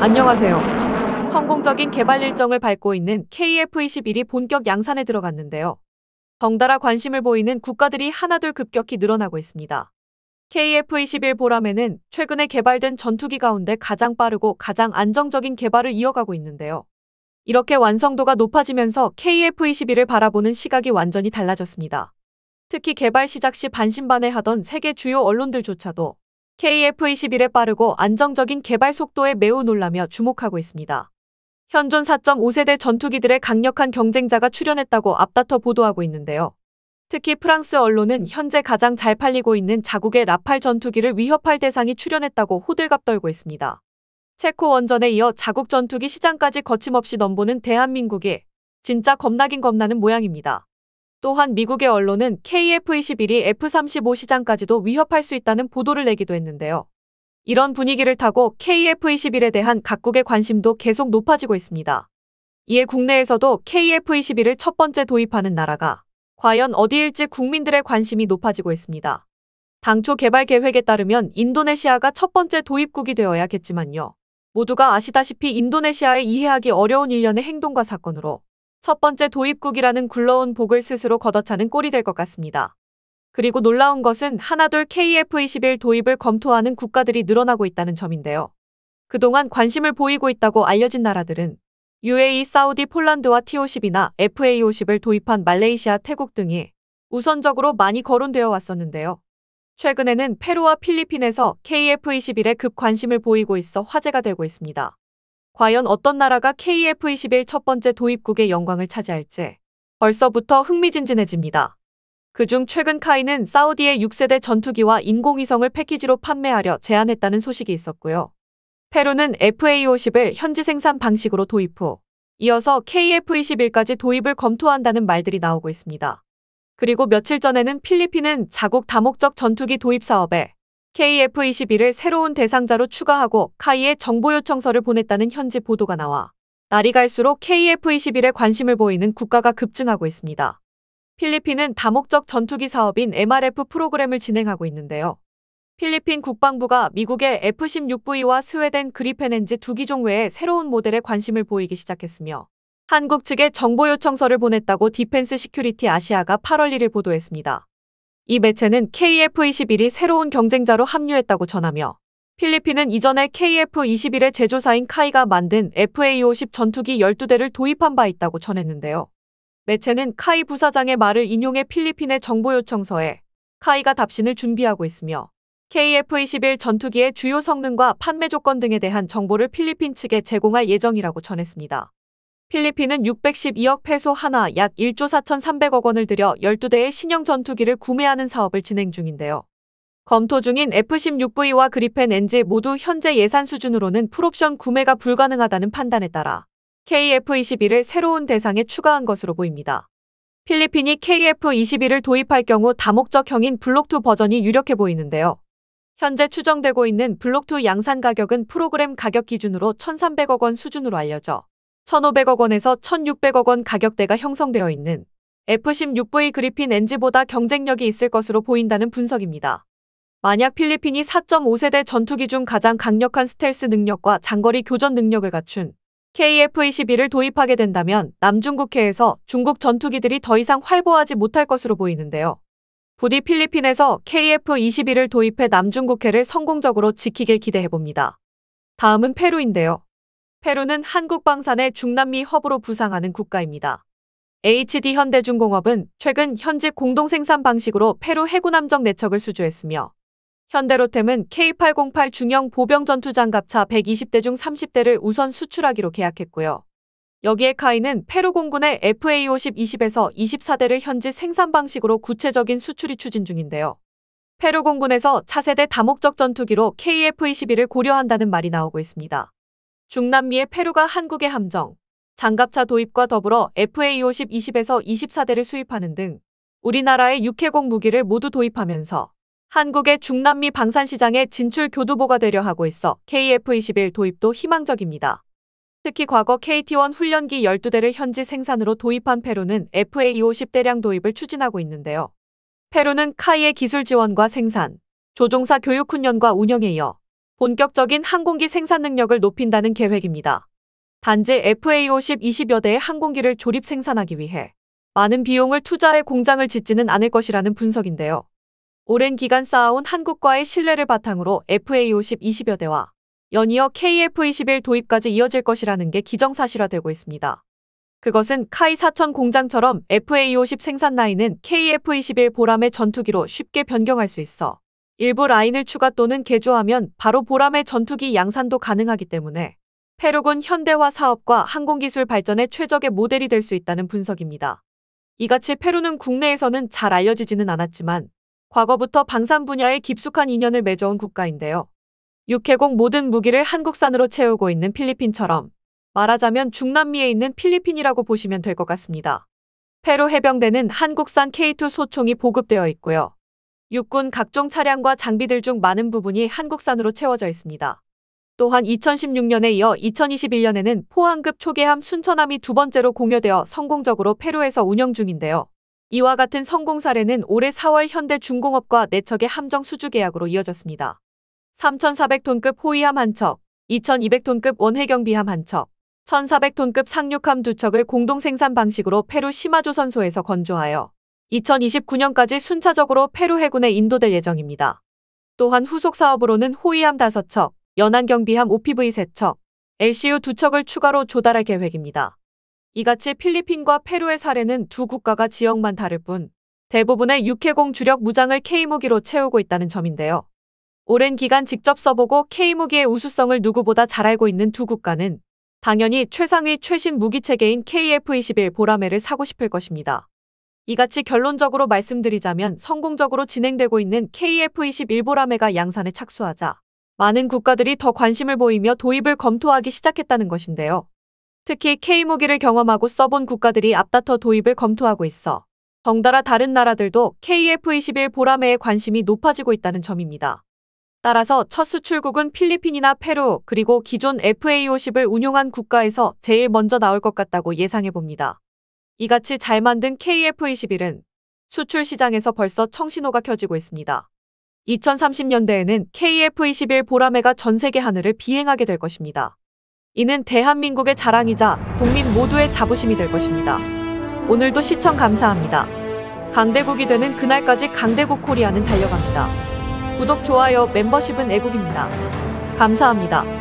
안녕하세요. 성공적인 개발 일정을 밟고 있는 KF-21이 본격 양산에 들어갔는데요. 덩달아 관심을 보이는 국가들이 하나둘 급격히 늘어나고 있습니다. KF-21 보람에는 최근에 개발된 전투기 가운데 가장 빠르고 가장 안정적인 개발을 이어가고 있는데요. 이렇게 완성도가 높아지면서 KF-21을 바라보는 시각이 완전히 달라졌습니다. 특히 개발 시작 시 반신반의하던 세계 주요 언론들조차도 KF-21의 빠르고 안정적인 개발 속도에 매우 놀라며 주목하고 있습니다. 현존 4.5세대 전투기들의 강력한 경쟁자가 출현했다고 앞다퉈 보도하고 있는데요. 특히 프랑스 언론은 현재 가장 잘 팔리고 있는 자국의 라팔 전투기를 위협할 대상이 출현했다고 호들갑 떨고 있습니다. 체코 원전에 이어 자국 전투기 시장까지 거침없이 넘보는 대한민국이 진짜 겁나긴 겁나는 모양입니다. 또한 미국의 언론은 KF-21이 F-35 시장까지도 위협할 수 있다는 보도를 내기도 했는데요. 이런 분위기를 타고 KF-21에 대한 각국의 관심도 계속 높아지고 있습니다. 이에 국내에서도 KF-21을 첫 번째 도입하는 나라가 과연 어디일지 국민들의 관심이 높아지고 있습니다. 당초 개발 계획에 따르면 인도네시아가 첫 번째 도입국이 되어야겠지만요. 모두가 아시다시피 인도네시아의 이해하기 어려운 일련의 행동과 사건으로 첫 번째 도입국이라는 굴러온 복을 스스로 걷어차는 꼴이 될 것 같습니다. 그리고 놀라운 것은 하나둘 KF-21 도입을 검토하는 국가들이 늘어나고 있다는 점인데요. 그동안 관심을 보이고 있다고 알려진 나라들은 UAE, 사우디, 폴란드와 T50이나 FA50을 도입한 말레이시아, 태국 등이 우선적으로 많이 거론되어 왔었는데요. 최근에는 페루와 필리핀에서 KF-21에 급 관심을 보이고 있어 화제가 되고 있습니다. 과연 어떤 나라가 KF-21 첫 번째 도입국의 영광을 차지할지 벌써부터 흥미진진해집니다. 그중 최근 카이는 사우디의 6세대 전투기와 인공위성을 패키지로 판매하려 제안했다는 소식이 있었고요. 페루는 FA-50을 현지 생산 방식으로 도입 후 이어서 KF-21까지 도입을 검토한다는 말들이 나오고 있습니다. 그리고 며칠 전에는 필리핀은 자국 다목적 전투기 도입 사업에 KF-21을 e 새로운 대상자로 추가하고 카이에 정보 요청서를 보냈다는 현지 보도가 나와 날이 갈수록 KF-21에 e 관심을 보이는 국가가 급증하고 있습니다. 필리핀은 다목적 전투기 사업인 MRF 프로그램을 진행하고 있는데요. 필리핀 국방부가 미국의 F-16V와 스웨덴 그리펜엔지두 기종 외에 새로운 모델에 관심을 보이기 시작했으며 한국 측에 정보 요청서를 보냈다고 디펜스 시큐리티 아시아가 8월 1일 보도했습니다. 이 매체는 KF21이 새로운 경쟁자로 합류했다고 전하며 필리핀은 이전에 KF21의 제조사인 카이가 만든 FA-50 전투기 12대를 도입한 바 있다고 전했는데요. 매체는 카이 부사장의 말을 인용해 필리핀의 정보 요청서에 카이가 답신을 준비하고 있으며 KF-21 전투기의 주요 성능과 판매 조건 등에 대한 정보를 필리핀 측에 제공할 예정이라고 전했습니다. 필리핀은 612억 페소 하나 약 1조 4,300억 원을 들여 12대의 신형 전투기를 구매하는 사업을 진행 중인데요. 검토 중인 F-16V와 그리펜 NG 모두 현재 예산 수준으로는 풀옵션 구매가 불가능하다는 판단에 따라 KF-21을 새로운 대상에 추가한 것으로 보입니다. 필리핀이 KF-21을 도입할 경우 다목적형인 블록2 버전이 유력해 보이는데요. 현재 추정되고 있는 블록2 양산 가격은 프로그램 가격 기준으로 1,300억 원 수준으로 알려져 1,500억 원에서 1,600억 원 가격대가 형성되어 있는 F-16V 그리핀 NG보다 경쟁력이 있을 것으로 보인다는 분석입니다. 만약 필리핀이 4.5세대 전투기 중 가장 강력한 스텔스 능력과 장거리 교전 능력을 갖춘 KF-21을 도입하게 된다면 남중국해에서 중국 전투기들이 더 이상 활보하지 못할 것으로 보이는데요. 부디 필리핀에서 KF-21을 도입해 남중국해를 성공적으로 지키길 기대해봅니다. 다음은 페루인데요. 페루는 한국 방산의 중남미 허브로 부상하는 국가입니다. HD 현대중공업은 최근 현지 공동생산 방식으로 페루 해군함정 내척을 수주했으며 현대로템은 K808 중형 보병 전투 장갑차 120대 중 30대를 우선 수출하기로 계약했고요. 여기에 카이는 페루 공군의 FA50 20에서 24대를 현지 생산 방식으로 구체적인 수출이 추진 중인데요. 페루 공군에서 차세대 다목적 전투기로 KF-21을 고려한다는 말이 나오고 있습니다. 중남미의 페루가 한국의 함정, 장갑차 도입과 더불어 FA50 20에서 24대를 수입하는 등 우리나라의 육해공 무기를 모두 도입하면서 한국의 중남미 방산시장에 진출 교두보가 되려 하고 있어 KF-21 도입도 희망적입니다. 특히 과거 KT-1 훈련기 12대를 현지 생산으로 도입한 페루는 FA-50 대량 도입을 추진하고 있는데요. 페루는 카이의 기술 지원과 생산, 조종사 교육 훈련과 운영에 이어 본격적인 항공기 생산 능력을 높인다는 계획입니다. 단지 FA50 20여 대의 항공기를 조립 생산하기 위해 많은 비용을 투자해 공장을 짓지는 않을 것이라는 분석인데요. 오랜 기간 쌓아온 한국과의 신뢰를 바탕으로 FA50 20여 대와 연이어 KF21 도입까지 이어질 것이라는 게 기정사실화되고 있습니다. 그것은 카이 4천 공장처럼 FA50 생산 라인은 KF21 보람의 전투기로 쉽게 변경할 수 있어 일부 라인을 추가 또는 개조하면 바로 보람의 전투기 양산도 가능하기 때문에 페루군 현대화 사업과 항공기술 발전의 최적의 모델이 될 수 있다는 분석입니다. 이같이 페루는 국내에서는 잘 알려지지는 않았지만 과거부터 방산 분야에 깊숙한 인연을 맺어온 국가인데요. 육해공 모든 무기를 한국산으로 채우고 있는 필리핀처럼 말하자면 중남미에 있는 필리핀이라고 보시면 될 것 같습니다. 페루 해병대는 한국산 K2 소총이 보급되어 있고요. 육군 각종 차량과 장비들 중 많은 부분이 한국산으로 채워져 있습니다. 또한 2016년에 이어 2021년에는 포항급 초계함 순천함이 두 번째로 공여되어 성공적으로 페루에서 운영 중인데요. 이와 같은 성공 사례는 올해 4월 현대중공업과 내척의 함정 수주 계약으로 이어졌습니다. 3,400톤급 호위함 한 척, 2,200톤급 원해경비함 한 척, 1,400톤급 상륙함 두 척을 공동 생산 방식으로 페루 시마조선소에서 건조하여 2029년까지 순차적으로 페루 해군에 인도될 예정입니다. 또한 후속 사업으로는 호위함 5척, 연안경비함 OPV 3척, LCU 2척을 추가로 조달할 계획입니다. 이같이 필리핀과 페루의 사례는 두 국가가 지역만 다를 뿐 대부분의 육해공 주력 무장을 K무기로 채우고 있다는 점인데요. 오랜 기간 직접 써보고 K무기의 우수성을 누구보다 잘 알고 있는 두 국가는 당연히 최상위 최신 무기체계인 KF-21 보라멜을 사고 싶을 것입니다. 이같이 결론적으로 말씀드리자면 성공적으로 진행되고 있는 k f 2 1보라매가 양산에 착수하자 많은 국가들이 더 관심을 보이며 도입을 검토하기 시작했다는 것인데요. 특히 K무기를 경험하고 써본 국가들이 앞다퉈 도입을 검토하고 있어 덩달아 다른 나라들도 KF-21 보라매에 관심이 높아지고 있다는 점입니다. 따라서 첫 수출국은 필리핀이나 페루 그리고 기존 FA-50을 운용한 국가에서 제일 먼저 나올 것 같다고 예상해봅니다. 이같이 잘 만든 KF-21은 수출 시장에서 벌써 청신호가 켜지고 있습니다. 2030년대에는 KF-21 보라매가 전 세계 하늘을 비행하게 될 것입니다. 이는 대한민국의 자랑이자 국민 모두의 자부심이 될 것입니다. 오늘도 시청 감사합니다. 강대국이 되는 그날까지 강대국 코리아는 달려갑니다. 구독, 좋아요, 멤버십은 애국입니다. 감사합니다.